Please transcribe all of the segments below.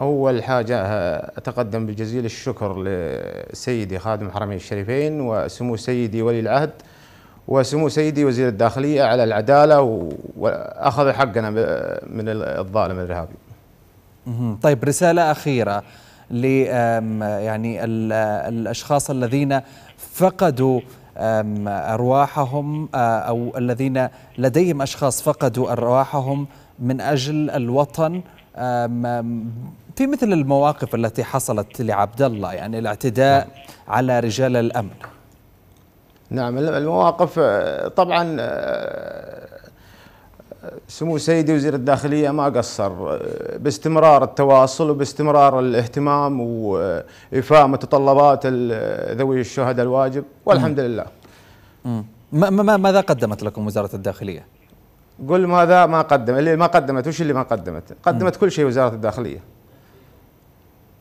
أول حاجة آه، أتقدم بجزيل الشكر لسيدي خادم الحرمين الشريفين وسمو سيدي ولي العهد وسمو سيدي وزير الداخلية على العدالة وأخذ حقنا من الظالم الإرهابي طيب رسالة أخيرة ل يعني الأشخاص الذين فقدوا أرواحهم أو الذين لديهم أشخاص فقدوا أرواحهم من أجل الوطن في مثل المواقف التي حصلت لعبد الله يعني الاعتداء نعم. على رجال الامن نعم المواقف آه، طبعا آه، سمو سيدي وزير الداخليه ما قصر آه، باستمرار التواصل وباستمرار الاهتمام وايفاء متطلبات ذوي الشهداء الواجب والحمد لله. ماذا قدمت لكم وزاره الداخليه؟ قل ماذا ما قدم اللي ما قدمت وش اللي ما قدمت قدمت كل شيء وزارة الداخلية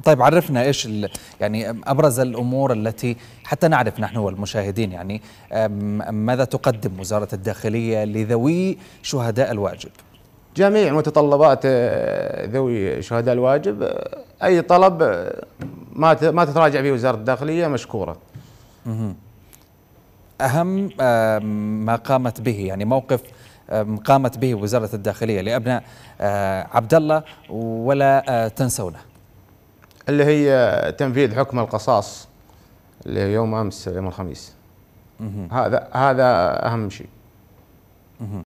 طيب عرفنا ايش يعني ابرز الامور التي حتى نعرف نحن والمشاهدين يعني ماذا تقدم وزاره الداخليه لذوي شهداء الواجب؟ جميع متطلبات آه، ذوي شهداء الواجب آه، اي طلب آه، ما ما تتراجع فيه وزاره الداخليه مشكوره. اهم ما قامت به يعني موقف قامت به وزارة الداخلية لأبناء أه، عبد الله ولا أه، تنسونه اللي هي تنفيذ حكم القصاص يوم أمس يوم الخميس هذا هذا أهم شيء